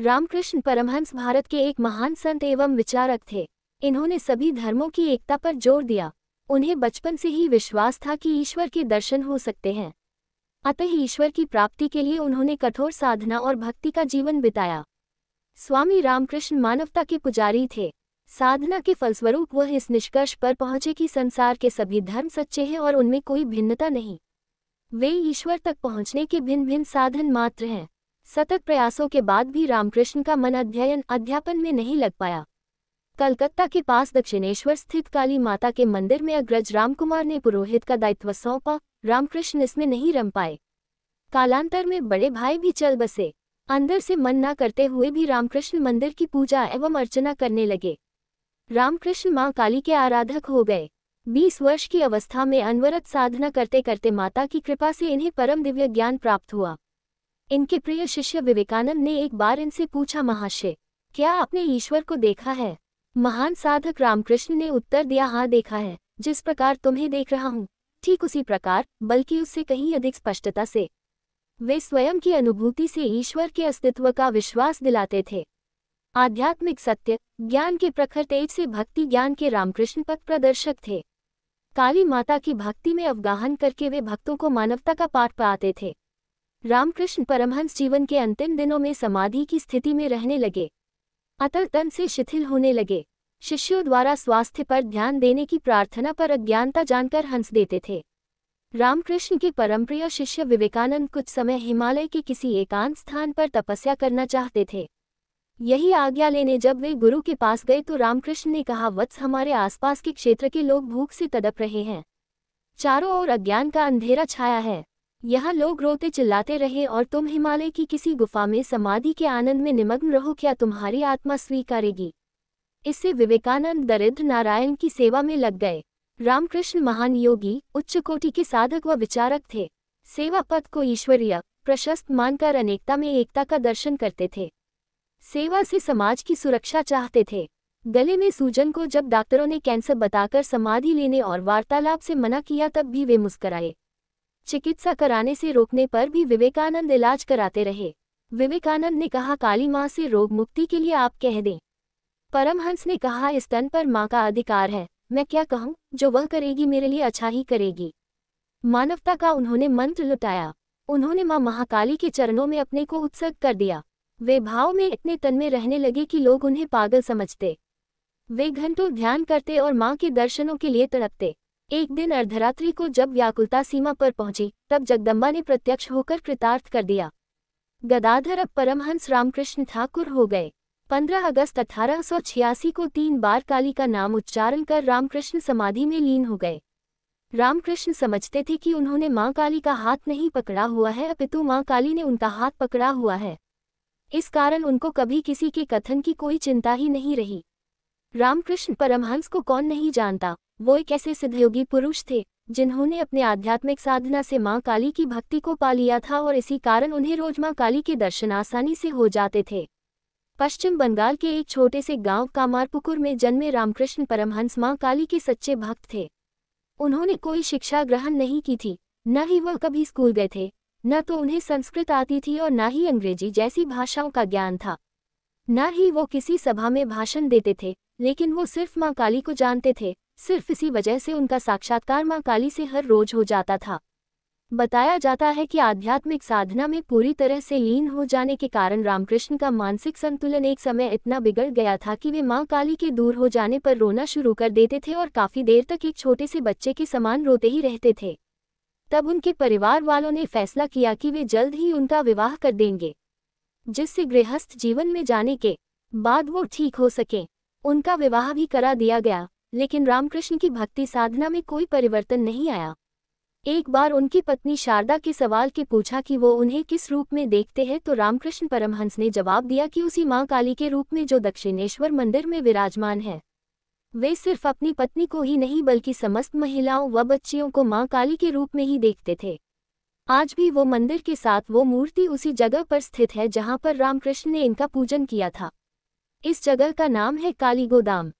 रामकृष्ण परमहंस भारत के एक महान संत एवं विचारक थे इन्होंने सभी धर्मों की एकता पर जोर दिया उन्हें बचपन से ही विश्वास था कि ईश्वर के दर्शन हो सकते हैं अतः ईश्वर की प्राप्ति के लिए उन्होंने कठोर साधना और भक्ति का जीवन बिताया स्वामी रामकृष्ण मानवता के पुजारी थे साधना के फलस्वरूप वह इस निष्कर्ष पर पहुंचे कि संसार के सभी धर्म सच्चे हैं और उनमें कोई भिन्नता नहीं वे ईश्वर तक पहुंचने के भिन्न भिन्न साधन मात्र हैं सतत प्रयासों के बाद भी रामकृष्ण का मन अध्ययन अध्यापन में नहीं लग पाया कलकत्ता के पास दक्षिणेश्वर स्थित काली माता के मंदिर में अग्रज रामकुमार ने पुरोहित का दायित्व सौंपा रामकृष्ण इसमें नहीं रम पाए कालांतर में बड़े भाई भी चल बसे अंदर से मन न करते हुए भी रामकृष्ण मंदिर की पूजा एवं अर्चना करने लगे रामकृष्ण माँ काली के आराधक हो गए बीस वर्ष की अवस्था में अनवरत साधना करते करते माता की कृपा से इन्हें परम दिव्य ज्ञान प्राप्त हुआ इनके प्रिय शिष्य विवेकानंद ने एक बार इनसे पूछा महाशय क्या आपने ईश्वर को देखा है महान साधक रामकृष्ण ने उत्तर दिया हाँ देखा है जिस प्रकार तुम्हें देख रहा हूँ ठीक उसी प्रकार बल्कि उससे कहीं अधिक स्पष्टता से वे स्वयं की अनुभूति से ईश्वर के अस्तित्व का विश्वास दिलाते थे आध्यात्मिक सत्य ज्ञान के प्रखर तेज से भक्ति ज्ञान के रामकृष्ण पथ प्रदर्शक थे काली माता की भक्ति में अवगाहन करके वे भक्तों को मानवता का पाठ पाते थे रामकृष्ण परमहंस जीवन के अंतिम दिनों में समाधि की स्थिति में रहने लगे अतल तन से शिथिल होने लगे शिष्यों द्वारा स्वास्थ्य पर ध्यान देने की प्रार्थना पर अज्ञानता जानकर हंस देते थे रामकृष्ण के परमप्रिय शिष्य विवेकानंद कुछ समय हिमालय के किसी एकांत स्थान पर तपस्या करना चाहते थे यही आज्ञा लेने जब वे गुरु के पास गए तो रामकृष्ण ने कहा वत्स हमारे आसपास के क्षेत्र के लोग भूख से तड़प रहे हैं चारों ओर अज्ञान का अंधेरा छाया है यहाँ लोग रोते चिल्लाते रहे और तुम हिमालय की किसी गुफा में समाधि के आनंद में निमग्न रहो क्या तुम्हारी आत्मा स्वीकारेगी इससे विवेकानंद दरिद्र नारायण की सेवा में लग गए रामकृष्ण महान योगी उच्च कोटि के साधक व विचारक थे सेवा पद को ईश्वरीय प्रशस्त मानकर अनेकता में एकता का दर्शन करते थे सेवा से समाज की सुरक्षा चाहते थे गले में सूजन को जब डॉक्टरों ने कैंसर बताकर समाधि लेने और वार्तालाप से मना किया तब भी वे मुस्कराए चिकित्सा कराने से रोकने पर भी विवेकानंद इलाज कराते रहे विवेकानंद ने कहा काली माँ से रोग मुक्ति के लिए आप कह दें परमहंस ने कहा इस तन पर माँ का अधिकार है मैं क्या कहूँ जो वह करेगी मेरे लिए अच्छा ही करेगी मानवता का उन्होंने मंत्र लुटाया उन्होंने माँ महाकाली के चरणों में अपने को उत्सर्ग कर दिया वे भाव में इतने तन में रहने लगे कि लोग उन्हें पागल समझते वे घंटों ध्यान करते और माँ के दर्शनों के लिए तड़पते एक दिन अर्धरात्रि को जब व्याकुलता सीमा पर पहुंची तब जगदम्बा ने प्रत्यक्ष होकर कृतार्थ कर दिया गदाधर अब परमहंस रामकृष्ण ठाकुर हो गए 15 अगस्त अठारह को तीन बार काली का नाम उच्चारण कर रामकृष्ण समाधि में लीन हो गए रामकृष्ण समझते थे कि उन्होंने माँ काली का हाथ नहीं पकड़ा हुआ है अपितु माँ काली ने उनका हाथ पकड़ा हुआ है इस कारण उनको कभी किसी के कथन की कोई चिंता ही नहीं रही रामकृष्ण परमहंस को कौन नहीं जानता वो एक ऐसे सिद्धयोगी पुरुष थे जिन्होंने अपने आध्यात्मिक साधना से माँ काली की भक्ति को पा लिया था और इसी कारण उन्हें रोज माँ काली के दर्शन आसानी से हो जाते थे पश्चिम बंगाल के एक छोटे से गांव कामारपुकुर में जन्मे रामकृष्ण परमहंस माँ काली के सच्चे भक्त थे उन्होंने कोई शिक्षा ग्रहण नहीं की थी न ही वह कभी स्कूल गए थे न तो उन्हें संस्कृत आती थी और न ही अंग्रेजी जैसी भाषाओं का ज्ञान था न ही वो किसी सभा में भाषण देते थे लेकिन वो सिर्फ माँ काली को जानते थे सिर्फ इसी वजह से उनका साक्षात्कार माँ काली से हर रोज हो जाता था बताया जाता है कि आध्यात्मिक साधना में पूरी तरह से लीन हो जाने के कारण रामकृष्ण का मानसिक संतुलन एक समय इतना बिगड़ गया था कि वे माँ काली के दूर हो जाने पर रोना शुरू कर देते थे और काफ़ी देर तक एक छोटे से बच्चे के समान रोते ही रहते थे तब उनके परिवार वालों ने फैसला किया कि वे जल्द ही उनका विवाह कर देंगे जिससे गृहस्थ जीवन में जाने के बाद वो ठीक हो सकें उनका विवाह भी करा दिया गया लेकिन रामकृष्ण की भक्ति साधना में कोई परिवर्तन नहीं आया एक बार उनकी पत्नी शारदा के सवाल के पूछा कि वो उन्हें किस रूप में देखते हैं तो रामकृष्ण परमहंस ने जवाब दिया कि उसी मां काली के रूप में जो दक्षिणेश्वर मंदिर में विराजमान है वे सिर्फ अपनी पत्नी को ही नहीं बल्कि समस्त महिलाओं व बच्चियों को माँ काली के रूप में ही देखते थे आज भी वो मंदिर के साथ वो मूर्ति उसी जगह पर स्थित है जहां पर रामकृष्ण ने इनका पूजन किया था इस जगह का नाम है काली गोदाम